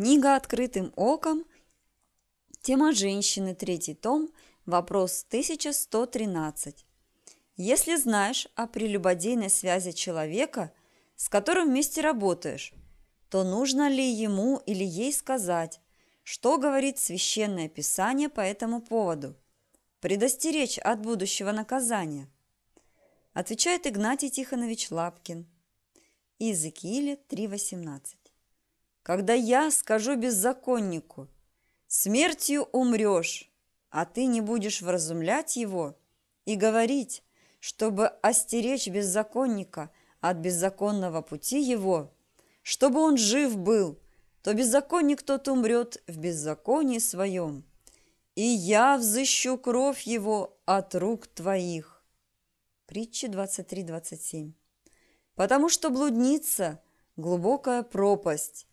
Книга «Открытым оком». Тема женщины, третий том, вопрос 1113. Если знаешь о прелюбодейной связи человека, с которым вместе работаешь, то нужно ли ему или ей сказать, что говорит Священное Писание по этому поводу? Предостеречь от будущего наказания? Отвечает Игнатий Тихонович Лапкин. Иезекииле 3.18 когда я скажу беззаконнику, смертью умрешь, а ты не будешь вразумлять его и говорить, чтобы остеречь беззаконника от беззаконного пути его, чтобы он жив был, то беззаконник тот умрет в беззаконии своем, и я взыщу кровь его от рук твоих». Притча 23-27. «Потому что блудница – глубокая пропасть,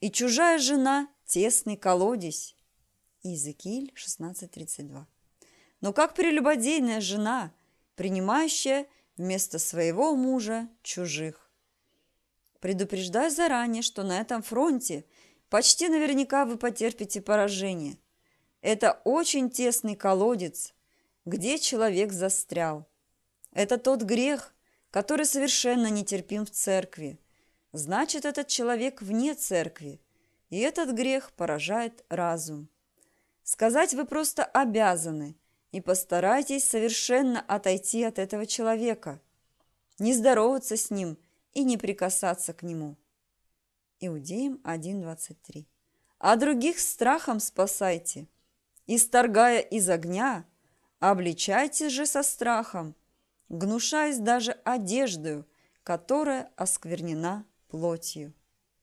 и чужая жена – тесный колодезь. Иезекииль 16.32. Но как прелюбодейная жена, принимающая вместо своего мужа чужих. Предупреждаю заранее, что на этом фронте почти наверняка вы потерпите поражение. Это очень тесный колодец, где человек застрял. Это тот грех, который совершенно нетерпим в церкви – Значит, этот человек вне церкви, и этот грех поражает разум. Сказать вы просто обязаны, и постарайтесь совершенно отойти от этого человека, не здороваться с ним и не прикасаться к нему. Иудеям 1.23 А других страхом спасайте, исторгая из огня, обличайте же со страхом, гнушаясь даже одеждою, которая осквернена плотью.